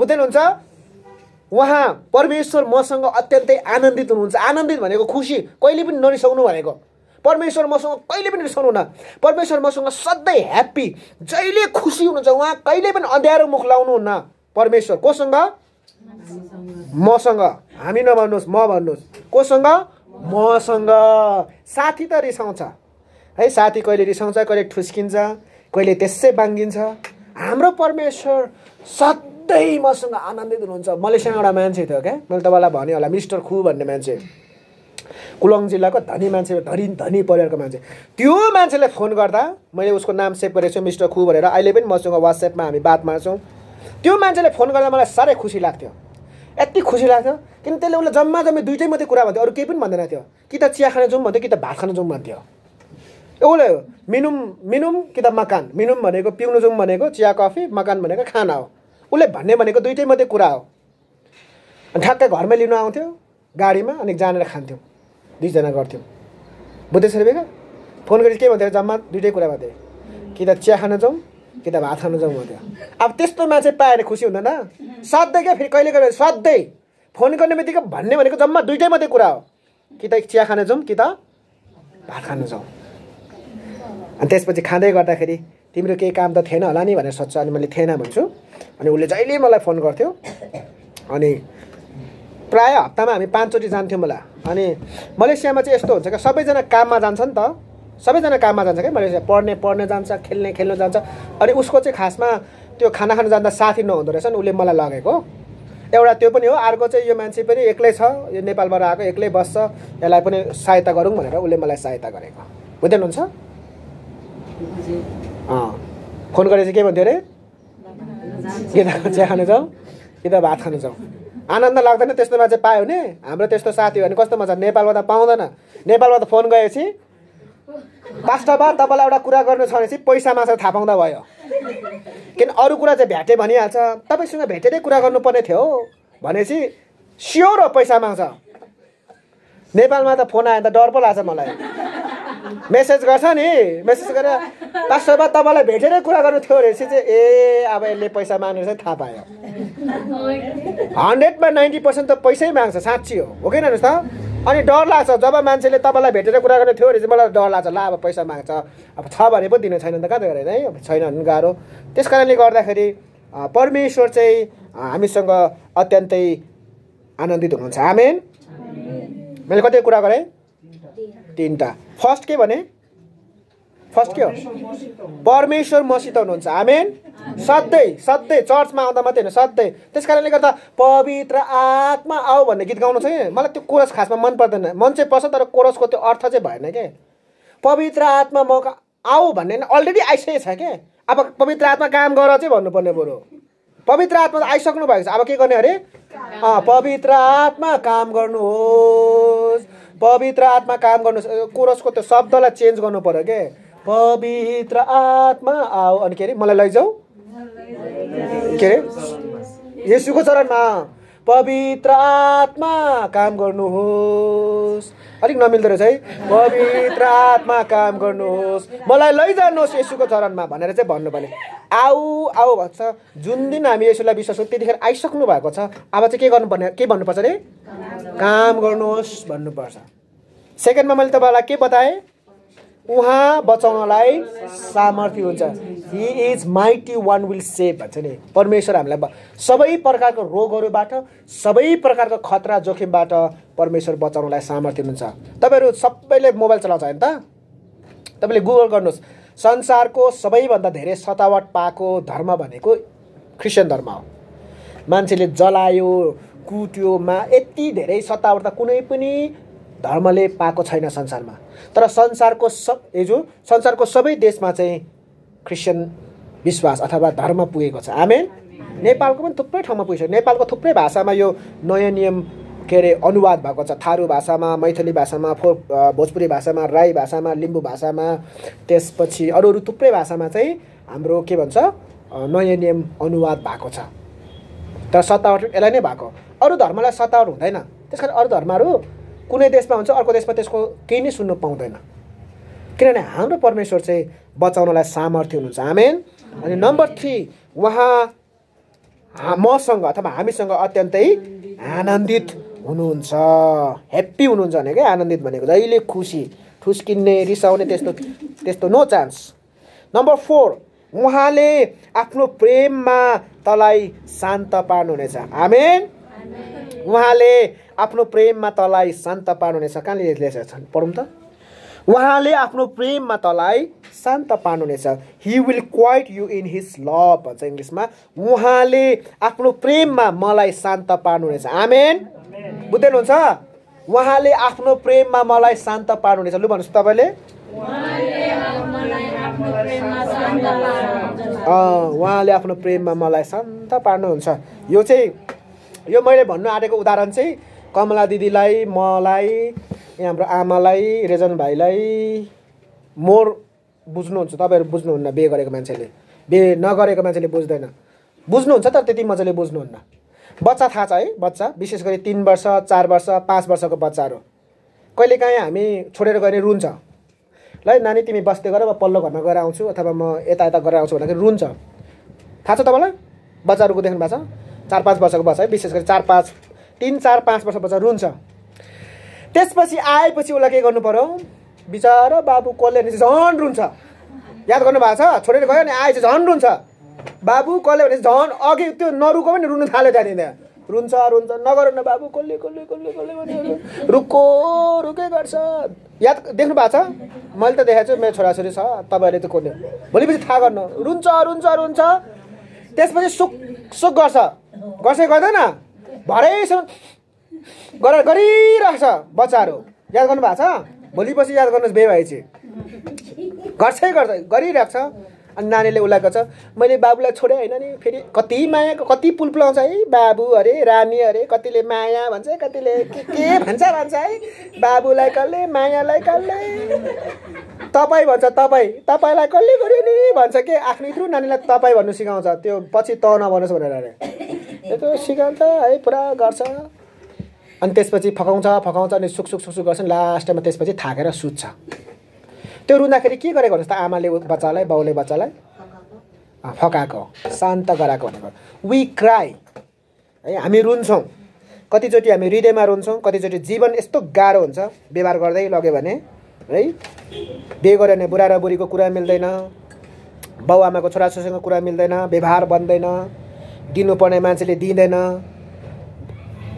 बुझ्दैनुहुन्छ उहाँ परमेश्वर मसँग अत्यन्तै आनन्दित हुनुहुन्छ आनन्दित भनेको खुसी कहिले पनि नरिसाउनु भनेको परमेश्वर मसँग कहिले पनि रिसाउनुहुन्न परमेश्वर मसँग सधैँ ह्याप्पी जहिले खुसी हुनुहुन्छ उहाँ कहिले पनि अँध्यारो मुख लाउनुहुन्न परमेश्वर कोसँग मसँग हामी नभन्नुहोस् म भन्नुहोस् कोसँग मसँग साथी त रिसाउँछ है साथी कहिले रिसाउँछ कहिले ठुस्किन्छ कहिले त्यसै बाङ्गिन्छ हाम्रो परमेश्वर सधैँ मसँग आनन्दित हुनुहुन्छ मलेसियामा एउटा मान्छे थियो क्या मैले तपाईँलाई भने होला मिस्टर खु भन्ने मान्छे कुलङ जिल्लाको धनी मान्छे धनी धनी परिवारको मान्छे त्यो मान्छेलाई फोन गर्दा मैले उसको नाम सेभ गरेको छु मिस्टर खु भनेर अहिले पनि मसँग वाट्सएपमा हामी बात मार्छौँ त्यो मान्छेले फोन गर्दा मलाई साह्रै खुसी लाग्थ्यो यति खुसी लाग्थ्यो किन त्यसले उसले जम्मा जम्मी दुइटै मात्रै कुरा भन्थ्यो अरू केही पनि भन्दैन थियो कि त चिया खान जाउँ भन्थ्यो कि त भात खान जाउँ भन्थ्यो उसले मिनुम मिनुम कि त मकान मिनुम भनेको पिउनु जाउँ भनेको चिया कफी मकान भनेको खाना हो उसले भन्ने भनेको दुइटै मात्रै कुरा हो ठ्याक्कै घरमै लिनु आउँथ्यो गाडीमा अनि जानेर खान्थ्यौँ दुईजना गर्थ्यौँ बुद्धेश्वर बेगा फोन गरेर के भन्थ्यो जम्मा दुइटै कुरा मात्रै कि त चिया खान जाउँ कि त भात खान जाउँ भन्थ्यो अब त्यस्तो मान्छे पाएर खुसी हुँदैन सधैँ क्या फेरि कहिले कहिले सधैँ फोन गर्ने बित्तिकै भन्ने भनेको जम्मा दुइटै मात्रै कुरा हो कि त चिया खान जाउँ कि त भात खान जाउँ अनि त्यसपछि खाँदै गर्दाखेरि तिम्रो केही काम त थिएन होला नि भनेर सोध्छ अनि मैले थिएन भन्छु अनि उसले जहिले मलाई फोन गर्थ्यो अनि प्रायः हप्तामा हामी पाँचचोटि जान्थ्यौँ होला अनि मलेसियामा चाहिँ यस्तो हुन्छ क्या सबैजना काममा जान्छ नि त सबैजना काममा जान्छ क्या मलेसिया पढ्ने पढ्ने जान्छ खेल्ने खेल्नु जान्छ अनि उसको चाहिँ खासमा त्यो खाना खानु जाँदा साथी नहुँदो रहेछ नि उसले मलाई लगेको एउटा त्यो पनि हो अर्को चाहिँ यो मान्छे पनि एक्लै छ यो नेपालबाट आएको एक्लै बस्छ यसलाई पनि सहायता गरौँ भनेर उसले मलाई सहायता गरेको बुझ्दैन हुन्छ अँ फोन गरेर के भन्थ्यो अरे कि त चिया खानु जाउँ कि भात खानु जाउँ आनन्द लाग्दैन त्यस्तो मान्छे पायो भने हाम्रो त्यस्तो साथी हो भने कस्तो मजा नेपालमा त पाउँदैन नेपालमा त फोन गएपछि पास्टा बार तपाईँलाई एउटा कुरा गर्नु छ भनेपछि पैसा मात्र थाहा पाउँदा भयो किन अरू कुरा चाहिँ भेटेँ भनिहाल्छ तपाईँसँग भेटेरै कुरा गर्नुपर्ने थियो भनेपछि स्योर हो पैसा माग्छ नेपालमा त फोन आयो भने त डर पो लाग्छ मलाई मेसेज गर्छ नि मेसेज गरेर वास्तवमा तपाईँलाई भेटेरै कुरा गर्नु थियो भनेपछि चाहिँ ए अब यसले पैसा माग्ने चाहिँ थाहा पायो हन्ड्रेडमा नाइन्टी पर्सेन्ट त पैसै माग्छ साँच्ची हो हो कि हेर्नुहोस् त अनि डर लाग्छ जब मान्छेले तपाईँलाई भेटेर कुरा गर्ने थियो भने चाहिँ मलाई डर लाग्छ ला अब पैसा माग्छ अब छ भने पो दिनु छैन त कहाँ त गरेर है अब छैन भने गाह्रो त्यस कारणले गर्दाखेरि परमेश्वर चाहिँ हामीसँग अत्यन्तै आनन्दित हुनुहुन्छ आमेन मैले कति कुरा गरेँ तिनवटा फर्स्ट के भने फर्स्ट के हो परमेश्वर मसित हुनुहुन्छ आमेन सधैँ सधैँ चर्चमा आउँदा मात्रै होइन सधैँ त्यस कारणले गर्दा पवित्र आत्मा आऊ भन्ने गीत गाउनु छ कि मलाई त्यो कोरस खासमा मन पर्दैन मन चाहिँ पर्छ तर कोरसको त्यो अर्थ चाहिँ भएन के पवित्र आत्मा म आऊ भन्ने अलरेडी आइसकेको छ क्या अब पवित्र आत्मा काम गर चाहिँ भन्नुपर्ने बरु पवित्र आत्मा त आइसक्नु भएको छ अब के गर्ने अरे पवित्र आत्मा काम गर्नुहोस् पवित्र आत्मा काम गर्नु कोरसको त्यो शब्दलाई चेन्ज गर्नु पऱ्यो के पवित्र आत्मा आऊ अनि के अरे मलाई लैजाऊ के अरे यसुको चरणमा पवित्र आत्मा काम गर्नुहोस् अलिक नमिल्दो रहेछ है पवित्र आत्मा काम गर्नुहोस् मलाई लैजानुहोस् यसुको चरणमा भनेर चाहिँ भन्नु भने आऊ आऊ भन्छ जुन दिन हामी यसुलाई विश्वास गर्छौँ त्यतिखेर आइसक्नु भएको छ अब चाहिँ के गर्नुपर्ने के भन्नुपर्छ अरे काम गर्नुहोस् भन्नुपर्छ सेकेन्डमा मैले तपाईँलाई के बताएँ उहाँ बचाउनलाई सामर्थ्य हुन्छ he is mighty one will save भन्छ नि परमेश्वर हामीलाई सबै प्रकारको रोगहरूबाट सबै प्रकारको खतरा जोखिमबाट परमेश्वर बचाउनलाई सामर्थ्य हुन्छ तपाईँहरू सबैले मोबाइल चलाउँछ होइन त तपाईँले गुगल गर्नुहोस् संसारको सबैभन्दा धेरै सतावट पाएको धर्म भनेको क्रिस्चियन धर्म हो मान्छेले जलायो कुट्यो मा यति धेरै सतावट त कुनै पनि धर्मले पाएको छैन संसारमा तर संसारको सब हिजो संसारको सबै देशमा चाहिँ क्रिस्चियन विश्वास अथवा धर्म पुगेको छ आमेन नेपालको पनि थुप्रै ठाउँमा पुगेको छ नेपालको थुप्रै भाषामा यो नयाँ नियम के अरे अनुवाद भएको छ थारू भाषामा मैथली भाषामा फो भोजपुरी भाषामा राई भाषामा लिम्बू भाषामा त्यसपछि अरू अरू थुप्रै भाषामा चाहिँ हाम्रो के भन्छ नयाँ नियम अनुवाद भएको छ तर सतावट यसलाई नै भएको अरू धर्मलाई सतावट हुँदैन त्यस कारण अरू धर्महरू कुनै देशमा हुन्छ अर्को देशमा त्यसको केही नै सुन्नु पाउँदैन किनभने हाम्रो परमेश्वर चाहिँ बचाउनलाई सामर्थ्य हुनुहुन्छ हामी अनि नम्बर थ्री उहाँ मसँग अथवा हामीसँग अत्यन्तै आनन्दित हुनुहुन्छ ह्याप्पी हुनुहुन्छ भने क्या आनन्दित भनेको जहिले खुसी ठुस्किन्ने रिसाउने त्यस्तो त्यस्तो नो चान्स नम्बर फोर उहाँले आफ्नो प्रेममा तलाई शान्त पार्नुहुनेछ आमेन उहाँले आफ्नो प्रेममा तलाई शान्त पार्नुहुनेछ कहाँले लेखेका छन् पढौँ त उहाँले आफ्नो प्रेममा तँलाई शान्त पार्नुहुनेछ he will quiet you in his love भन्छ इङ्ग्लिसमा उहाँले आफ्नो प्रेममा मलाई शान्त पार्नुहुनेछ आमेन बुझ्दैनुहुन्छ उहाँले आफ्नो प्रेममा मलाई शान्त पार्नुहुनेछ लु भन्नुहोस् तपाईँले उहाँले आफ्नो प्रेममा मलाई शान्त पार्नुहुन्छ यो चाहिँ यो मैले भन्नु आँटेको उदाहरण चाहिँ कमला दिदीलाई मलाई यहाँ हाम्रो आमालाई रेजन भाइलाई मोर बुझ्नुहुन्छ तपाईँहरू बुझ्नुहुन्न बिहे गरेको मान्छेले बिहे नगरेको मान्छेले बुझ्दैन बुझ्नुहुन्छ तर त्यति मजाले बुझ्नुहुन्न बच्चा थाहा छ है बच्चा विशेष गरी तिन वर्ष चार वर्ष पाँच वर्षको बच्चाहरू कहिलेकाहीँ हामी छोडेर गयो भने रुन्छ ल नानी तिमी बस्दै गर म पल्लो घरमा गएर आउँछु अथवा म यता यता गरेर आउँछु भन्दाखेरि रुन्छ थाहा छ तपाईँलाई बच्चाहरूको देख्नु भएको छ चार पाँच वर्षको बच्चा है विशेष गरी चार पाँच तिन चार पाँच वर्ष बच्चा रुन्छ त्यसपछि आएपछि उसलाई के गर्नु पऱ्यो बिचरा बाबु कसले भने झन् रुन्छ याद गर्नुभएको छ छोडेर गयो अनि आएपछि झन् रुन्छ बाबु कसले भने झन् अघि त्यो नरुको पनि रुनु थाल्यो त्यहाँनिर रुन्छ रुन्छ नगर न बाबु कसले कसले कसले कसले भने रुको रुकै गर्छ याद देख्नु भएको छ मैले त देखाएको छु मेरो छोराछोरी छ तपाईँहरूले त कसले भोलिपछि थाहा गर्नु रुन्छ रुन्छ रुन्छ त्यसपछि सुख सुख गर्छ गर्छ गर्दैन भरेसम्म गर गरिरहेको छ बच्चाहरू याद गर्नु भएको छ भोलि पछि याद गर्नुहोस् बे चाहिँ गर्छै गर्छ गरिरहेको छ अनि नानीले उसलाई गर्छ मैले बाबुलाई छोडेँ होइन नि फेरि कति माया कति पुल पुलाउँछ है बाबु अरे रामी अरे कतिले माया भन्छ कतिले के के भन्छ भन्छ है बाबुलाई कसले मायालाई कसले तपाईँ भन्छ तपाईँ तपाईँलाई कसले गर्यो नि भन्छ के आफ्नो थ्रु नानीलाई तपाईँ भन्नु सिकाउँछ त्यो पछि त नभनोस् भनेर अरे यत्रो त है पुरा गर्छ अनि त्यसपछि फकाउँछ फकाउँछ अनि सुख सुख सुक गर्छ लास्टमा त्यसपछि थाकेर सुत्छ त्यो रुँदाखेरि के गरेको भन्नुहोस् त आमाले बच्चालाई बाउले बच्चालाई फकाएको शान्त गराएको भनेको वी क्राई है हामी रुन्छौँ कतिचोटि हामी हृदयमा रुन्छौँ कतिचोटि जीवन यस्तो गाह्रो हुन्छ व्यवहार गर्दै लग्यो भने है बिहे गऱ्यो भने बुढा र बुढीको कुरा मिल्दैन बाउ आमाको छोराछोरीसँग कुरा मिल्दैन व्यवहार बन्दैन दिनुपर्ने मान्छेले दिँदैन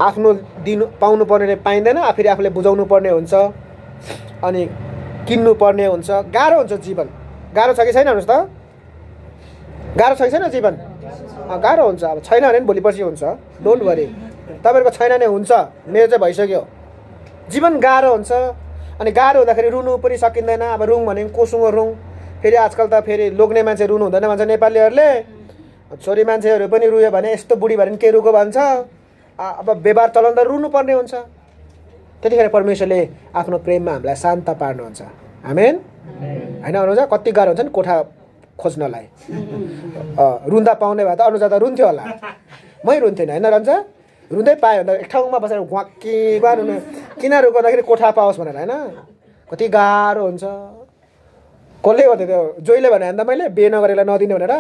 आफ्नो दिनु पाउनु पर्नेले पाइँदैन फेरि आफूले बुझाउनु पर्ने हुन्छ अनि किन्नु पर्ने हुन्छ गाह्रो हुन्छ जीवन गाह्रो छ कि छैन हेर्नुहोस् त गाह्रो छ कि छैन जीवन गाह्रो हुन्छ अब छैन भने पनि भोलि पर्सि हुन्छ डोन्ट भरे तपाईँहरूको छैन भने हुन्छ मेरो चाहिँ भइसक्यो जीवन गाह्रो हुन्छ अनि गाह्रो हुँदाखेरि रुनु पनि सकिँदैन अब रुङ भने कोसुङ रुङ फेरि आजकल त फेरि लोग्ने मान्छे रुनु हुँदैन भन्छ नेपालीहरूले छोरी मान्छेहरू पनि रुयो भने यस्तो बुढी भयो भने के रुको भन्छ अब व्यवहार चलन चलाउँदा पर्ने हुन्छ त्यतिखेर परमेश्वरले आफ्नो प्रेममा हामीलाई शान्त पार्नुहुन्छ हामेन होइन अनुजा कति गाह्रो हुन्छ नि कोठा खोज्नलाई रुन्दा पाउने भए त अनुजा त रुन्थ्यो होला मै रुन्थेन होइन रन्छ रुँदै पायो भने त एक ठाउँमा बसेर घुवाकी रुनु किन रुगाउँदाखेरि कोठा पाओस् भनेर होइन कति गाह्रो हुन्छ कसले गर्थ्यो त्यो जोइले भने अन्त मैले बे नगरेलाई नदिने भनेर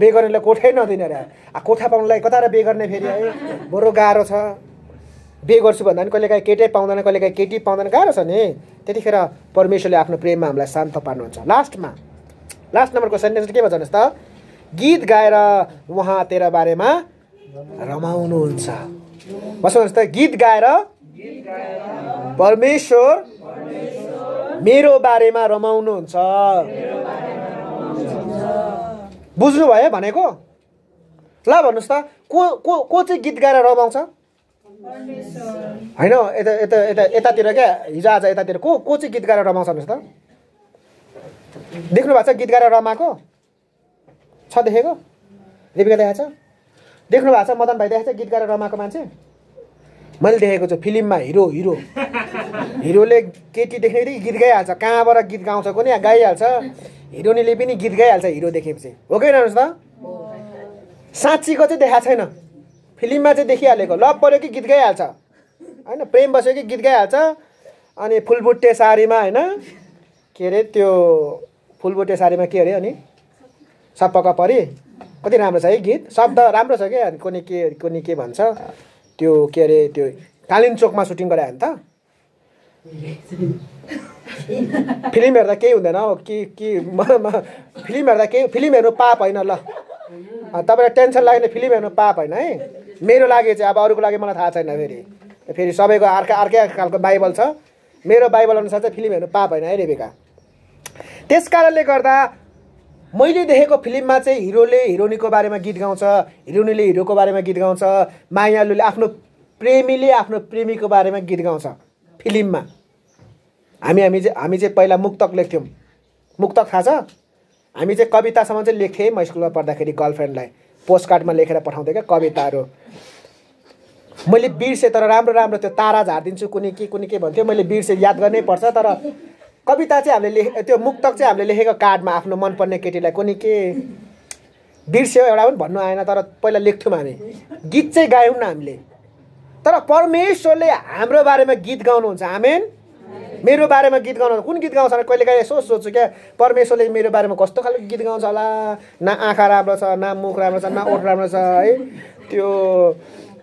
बे गर्नेलाई कोठै नदिने अरे कोठा पाउनलाई कता र बे गर्ने फेरि है बरु गाह्रो छ बे गर्छु भन्दा पनि कहिलेकाहीँ केटै पाउँदैन कहिलेकाहीँ केटी पाउँदैन गाह्रो छ नि त्यतिखेर परमेश्वरले आफ्नो प्रेममा हामीलाई शान्त पार्नुहुन्छ लास्टमा लास्ट नम्बरको सेन्टेन्स के भन्छ त गीत गाएर उहाँ तेरो बारेमा रमाउनुहुन्छ भन्नुहोस् त गीत गाएर परमेश्वर मेरो बारेमा रमाउनुहुन्छ बुझ्नुभयो भनेको ल भन्नुहोस् त को को को चाहिँ गीत गाएर रमाउँछ होइन यता यता यता यतातिर क्या हिजो आज यतातिर को को चाहिँ गीत गाएर रमाउँछ भन्नुहोस् त देख्नु भएको छ गीत गाएर रमाएको छ देखेको रिपिका देखाएको छ देख्नु भएको छ मदन भाइ देखाएको छ गीत गाएर रमाएको मान्छे मैले देखेको छु फिल्ममा हिरो हिरो हिरोले केटी देख्ने गीत गाइहाल्छ कहाँबाट गीत गाउँछ कुनै गाइहाल्छ हिरोनीले पनि गीत गाइहाल्छ हिरो देखेपछि हो कि हेर्नुहोस् त साँच्चीको चाहिँ देखाएको छैन फिल्ममा चाहिँ देखिहालेको लभ पऱ्यो कि गीत गाइहाल्छ होइन प्रेम बस्यो कि गीत गाइहाल्छ अनि फुलबुट्टे सारीमा होइन के अरे त्यो फुलबुट्टे सारीमा के अरे अनि सपका परी कति राम्रो छ है गीत शब्द राम्रो छ क्या अनि कुनै के कुनै के भन्छ त्यो के अरे त्यो चोकमा सुटिङ गरे त फिल्म हेर्दा केही हुँदैन हो कि कि फिल्म हेर्दा केही फिल्म हेर्नु पाप होइन ल तपाईँलाई टेन्सन लाग्यो भने फिल्म हेर्नु पाप होइन है मेरो लागि चाहिँ अब अरूको लागि मलाई थाहा छैन फेरि फेरि सबैको अर्का अर्कै खालको बाइबल छ मेरो बाइबल अनुसार चाहिँ फिल्म हेर्नु पाप होइन है रेबिका त्यस कारणले गर्दा मैले देखेको फिल्ममा चाहिँ हिरोले हिरोनीको बारेमा गीत गाउँछ हिरोनीले हिरोको बारेमा गीत गाउँछ मायालुले आफ्नो प्रेमीले आफ्नो प्रेमीको बारेमा गीत गाउँछ फिल्ममा हामी हामी चाहिँ हामी चाहिँ पहिला मुक्तक लेख्थ्यौँ मुक्तक थाहा छ हामी चाहिँ कवितासम्म चाहिँ लेख्थेँ म स्कुलमा पढ्दाखेरि गर्लफ्रेन्डलाई पोस्ट कार्डमा लेखेर पठाउँथेँ क्या कविताहरू मैले बिर्सेँ तर राम्रो राम्रो त्यो तारा झारिदिन्छु कुनै के कुनै के भन्थ्यो मैले बिर्सेँ याद गर्नै पर्छ तर कविता चाहिँ हामीले लेखे त्यो मुक्तक चाहिँ हामीले लेखेको कार्डमा आफ्नो मनपर्ने केटीलाई कुनै के बिर्स्यो एउटा पनि भन्नु आएन तर पहिला लेख्थ्यौँ हामी गीत चाहिँ गायौँ न हामीले तर परमेश्वरले हाम्रो बारेमा गीत गाउनुहुन्छ आमेन मेरो बारेमा गीत गाउनु कुन गीत गाउँछ कहिले काहीँ यसो सोध्छु क्या परमेश्वरले मेरो बारेमा कस्तो खालको गीत गाउँछ होला न आँखा राम्रो छ न मुख राम्रो छ न ओठ राम्रो छ है त्यो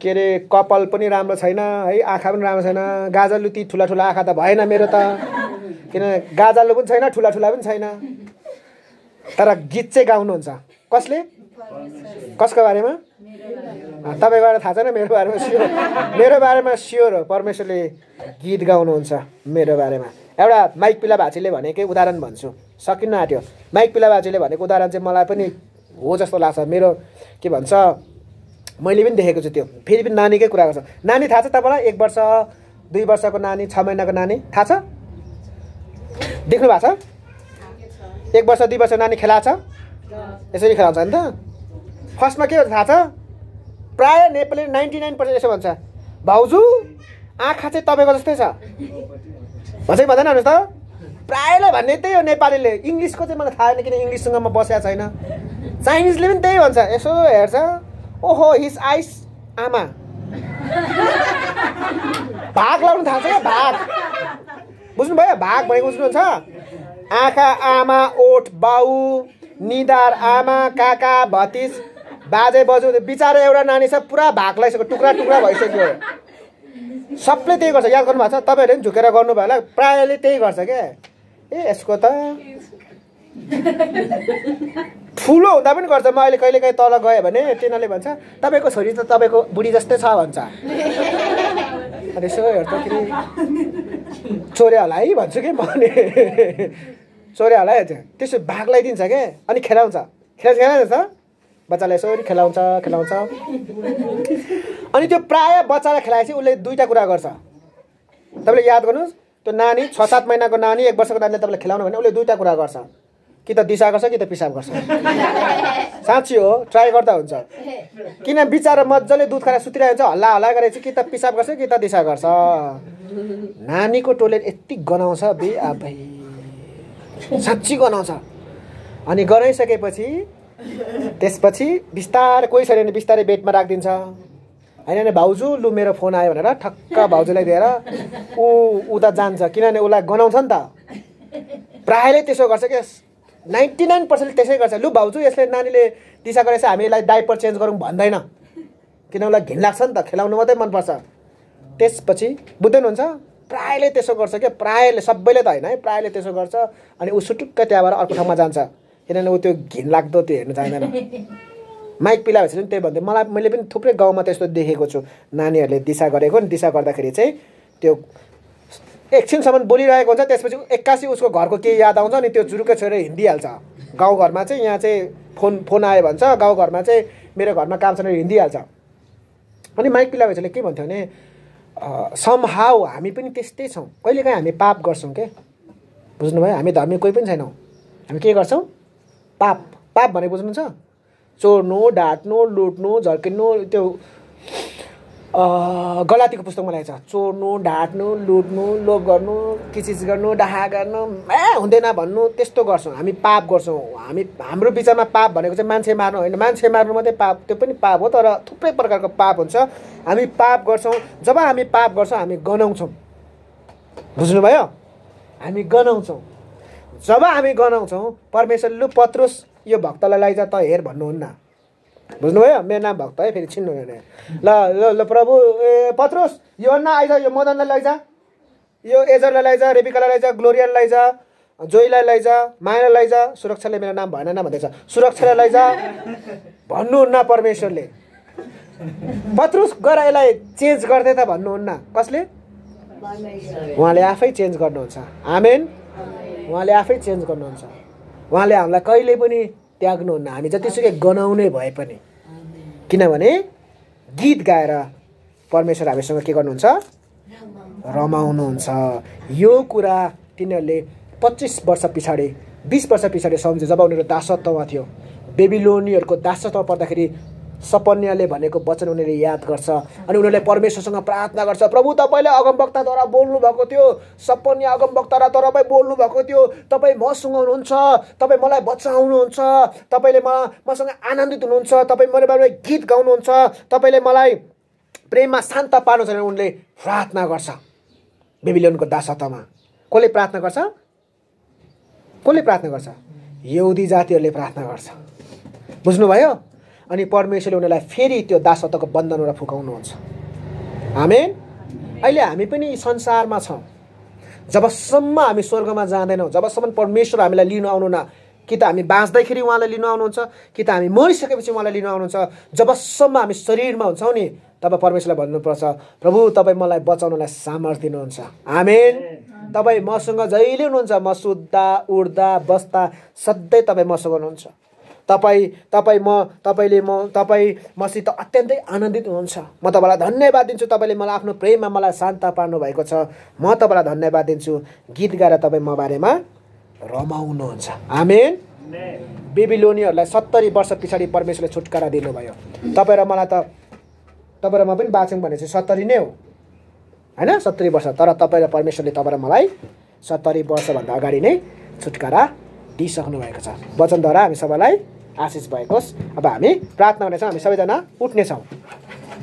के अरे कपाल पनि राम्रो छैन है आँखा पनि राम्रो छैन गाजलुती ठुला ठुला आँखा त भएन मेरो त किन गाजालो पनि छैन ठुला ठुला पनि छैन तर गीत चाहिँ गाउनुहुन्छ कसले कसको बारेमा तपाईँको बारेमा थाहा छैन मेरो बारेमा स्योर मेरो बारेमा स्योर हो परमेश्वरले गीत गाउनुहुन्छ मेरो बारेमा एउटा माइक पिला भाचीले भनेकै उदाहरण भन्छु सकिन्न आँट्यो माइक पिला भाचीले भनेको उदाहरण चाहिँ मलाई पनि हो जस्तो लाग्छ मेरो के भन्छ मैले पनि देखेको छु त्यो फेरि पनि नानीकै कुरा गर्छ नानी थाहा छ तपाईँलाई एक वर्ष दुई वर्षको नानी छ महिनाको नानी थाहा छ देख्नु भएको छ एक वर्ष दुई वर्ष नानी खेला छ यसरी खेलाउँछ नि त फर्स्टमा के थाहा छ प्राय नेपाली नाइन्टी नाइन पर्सेन्ट यसो भन्छ भाउजू आँखा चाहिँ तपाईँको जस्तै छ भन्छ कि भन्दैन त प्रायले भन्ने त्यही हो नेपालीले इङ्ग्लिसको चाहिँ मलाई थाहा छैन किन इङ्ग्लिससँग म बसेको छैन चाइनिजले पनि त्यही भन्छ यसो हेर्छ ओहो हिज आइस आमा भाग लाउनु थाहा छ क्या भाग बुझ्नुभयो भाग भनेको बुझ्नुहुन्छ आँखा आमा ओठ बाउ निदार आमा काका भतिज बाजे बजु बिचारा एउटा नानी छ पुरा भाग लगाइसक्यो टुक्रा टुक्रा भइसक्यो सबले त्यही गर्छ याद गर्नुभएको छ तपाईँहरूले पनि झुकेर गर्नुभयो होला प्रायःले त्यही गर्छ क्या ए यसको त ठुलो हुँदा पनि गर्छ म अहिले कहिले काहीँ तल गएँ भने तिनीहरूले भन्छ तपाईँको छोरी त तपाईँको बुढी जस्तै छ भन्छ अनि यसो हेर्दाखेरि होला है भन्छु कि भने चोर्याहरूलाई त्यसो भाग लगाइदिन्छ के अनि खेलाउँछ खेलाउँछ खेलाइदिन्छ बच्चालाई यसरी खेलाउँछ खेलाउँछ अनि त्यो प्रायः बच्चालाई खेलाएपछि उसले दुईवटा कुरा गर्छ तपाईँले याद गर्नुहोस् त्यो नानी छ सात महिनाको नानी एक वर्षको नानीले तपाईँले खेलाउनु भने उसले दुईवटा कुरा गर्छ कि त दिशा गर्छ कि त पिसाब गर्छ साँच्ची हो ट्राई गर्दा हुन्छ किन बिचरा मजाले दुध खाएर सुतिरहेको हुन्छ हल्ला हल्ला गरेर कि त पिसाब गर्छ कि त दिसा गर्छ नानीको टोयलेट यति गनाउँछ बे भाइ साँच्ची गनाउँछ अनि गनाइसकेपछि त्यसपछि बिस्तारै कोही छैन भने बिस्तारै बेडमा राखिदिन्छ होइन भने भाउजू लु मेरो फोन आयो भनेर ठक्क भाउजूलाई दिएर ऊ उता जान्छ किनभने उसलाई गनाउँछ नि त प्रायले त्यसो गर्छ क्या नाइन्टी नाइन पर्सेन्ट त्यसै गर्छ लु भाउजू यसले नानीले दिशा गरेछ हामीलाई डाइपर चेन्ज गरौँ भन्दैन किन उसलाई घिन लाग्छ नि त खेलाउनु मात्रै मनपर्छ त्यसपछि बुझ्दै हुनुहुन्छ प्रायले त्यसो गर्छ क्या प्रायले सबैले त होइन है प्रायले त्यसो गर्छ अनि ऊ सुटुक्कै त्यहाँबाट अर्को ठाउँमा जान्छ किनभने ऊ त्यो घिन लाग्दो त्यो हेर्नु चाहँदैन माइक पिला भएपछि पनि त्यही भन्थ्यो मलाई मैले पनि थुप्रै गाउँमा त्यस्तो देखेको छु नानीहरूले दिशा गरेको नि दिशा गर्दाखेरि चाहिँ त्यो एकछिनसम्म बोलिरहेको हुन्छ त्यसपछि एक्कासी उसको घरको केही याद आउँछ अनि त्यो जुरुक्कै छोडेर हिँडिहाल्छ गाउँघरमा चाहिँ यहाँ चाहिँ फोन फोन आयो भन्छ गाउँघरमा चाहिँ मेरो घरमा काम छ हिन्दी हिँडिहाल्छ अनि माइक पिला भएछले के भन्थ्यो भने समहाउ हामी पनि त्यस्तै छौँ कहिलेकाहीँ हामी पाप गर्छौँ के बुझ्नुभयो हामी धर्मी कोही पनि छैनौँ हामी के गर्छौँ पाप पाप भने बुझ्नुहुन्छ चोर्नु ढाट्नु लुट्नु झर्किनु त्यो गलातीको पुस्तक मलाई छ चोर्नु ढाट्नु लुट्नु लोभ गर्नु किचिच गर्नु डाहा गर्नु ए हुँदैन भन्नु त्यस्तो गर्छौँ हामी पाप गर्छौँ हामी हाम्रो विचारमा पाप भनेको चाहिँ मान्छे मार्नु होइन मान्छे मार्नु मात्रै पाप त्यो पनि पाप हो तर थुप्रै प्रकारको पाप हुन्छ हामी पाप गर्छौँ जब हामी पाप गर्छौँ हामी गनाउँछौँ बुझ्नुभयो हामी गनाउँछौँ जब हामी गनाउँछौँ परमेश्वर लु पत्रोस् यो भक्तलाई लैजा त हेर भन्नुहुन्न बुझ्नुभयो मेरो नाम भक्त है फेरि छिन्नु भने ल ल ल प्रभु ए पत्रोस् यो अन्ना आइज यो मदनलाई लैजा यो एजरलाई लैजा रेबिकालाई लैजा ग्लोरियालाई लैजा जोइलाई लैजा मायालाई लैजा सुरक्षाले मेरो नाम भएन भन्दैछ सुरक्षालाई लैजा भन्नुहुन्न परमेश्वरले पत्रुस गर यसलाई चेन्ज गर्दै त भन्नुहुन्न कसले उहाँले आफै चेन्ज गर्नुहुन्छ आमेन उहाँले आफै चेन्ज गर्नुहुन्छ उहाँले हामीलाई कहिले पनि त्याग्नुहुन्न हामी जतिसुकै गनाउने भए पनि किनभने गीत गाएर परमेश्वर हामीसँग के गर्नुहुन्छ रमाउनुहुन्छ यो कुरा तिनीहरूले पच्चिस वर्ष पछाडि बिस वर्ष पछाडि सम्झ्यो जब उनीहरू दासत्वमा थियो बेबिलोनीहरूको दासत्वमा पर्दाखेरि सपन्याले भनेको वचन उनीहरूले याद गर्छ अनि उनीहरूले परमेश्वरसँग प्रार्थना गर्छ प्रभु तपाईँले अगमवक्ताद्वारा बोल्नु भएको थियो सपन्या अगमवक्ताद्वारा तपाईँ बोल्नु भएको थियो तपाईँ मसँग हुनुहुन्छ तपाईँ मलाई बचाउनुहुन्छ तपाईँले म मसँग आनन्दित हुनुहुन्छ तपाईँ मेरो बारेमा गीत गाउनुहुन्छ तपाईँले मलाई प्रेममा शान्त छ भने उनले प्रार्थना गर्छ बेबिलियनको दासत्वमा कसले प्रार्थना गर्छ कसले प्रार्थना गर्छ यहुदी जातिहरूले प्रार्थना गर्छ बुझ्नुभयो अनि परमेश्वरले उनीहरूलाई फेरि त्यो दासत्वको बन्धनबाट फुकाउनुहुन्छ हामी अहिले हामी पनि संसारमा छौँ जबसम्म हामी स्वर्गमा जाँदैनौँ जबसम्म परमेश्वर हामीलाई लिनु आउनु न कि त हामी बाँच्दाखेरि उहाँलाई लिनु आउनुहुन्छ कि त हामी मरिसकेपछि उहाँलाई लिनु आउनुहुन्छ जबसम्म हामी शरीरमा हुन्छौँ नि तब परमेश्वरलाई भन्नुपर्छ प्रभु तपाईँ मलाई बचाउनलाई सामर्थ्य दिनुहुन्छ हामी तपाईँ मसँग जहिले हुनुहुन्छ म सुत्दा उठ्दा बस्दा सधैँ तपाईँ मसँग हुनुहुन्छ तपाईँ तपाईँ म तपाईँले म तपाईँ मसित अत्यन्तै आनन्दित हुनुहुन्छ म तपाईँलाई धन्यवाद दिन्छु तपाईँले मलाई आफ्नो प्रेममा मलाई शान्ता पार्नु भएको छ म तपाईँलाई धन्यवाद दिन्छु गीत गाएर तपाईँ म बारेमा रमाउनुहुन्छ आमेन लोनीहरूलाई सत्तरी वर्ष पछाडि परमेश्वरले छुटकारा दिनुभयो तपाईँ र मलाई त तपाईँ र म पनि बाँच्यौँ भने चाहिँ सत्तरी नै हो होइन सत्तरी वर्ष तर तपाईँ र परमेश्वरले तपाईँ र मलाई सत्तरी वर्षभन्दा अगाडि नै छुटकारा दिइसक्नु भएको छ वचनद्वारा हामी सबैलाई आशिष भएको होस् अब हामी प्रार्थना गर्नेछौँ हामी सबैजना उठ्नेछौँ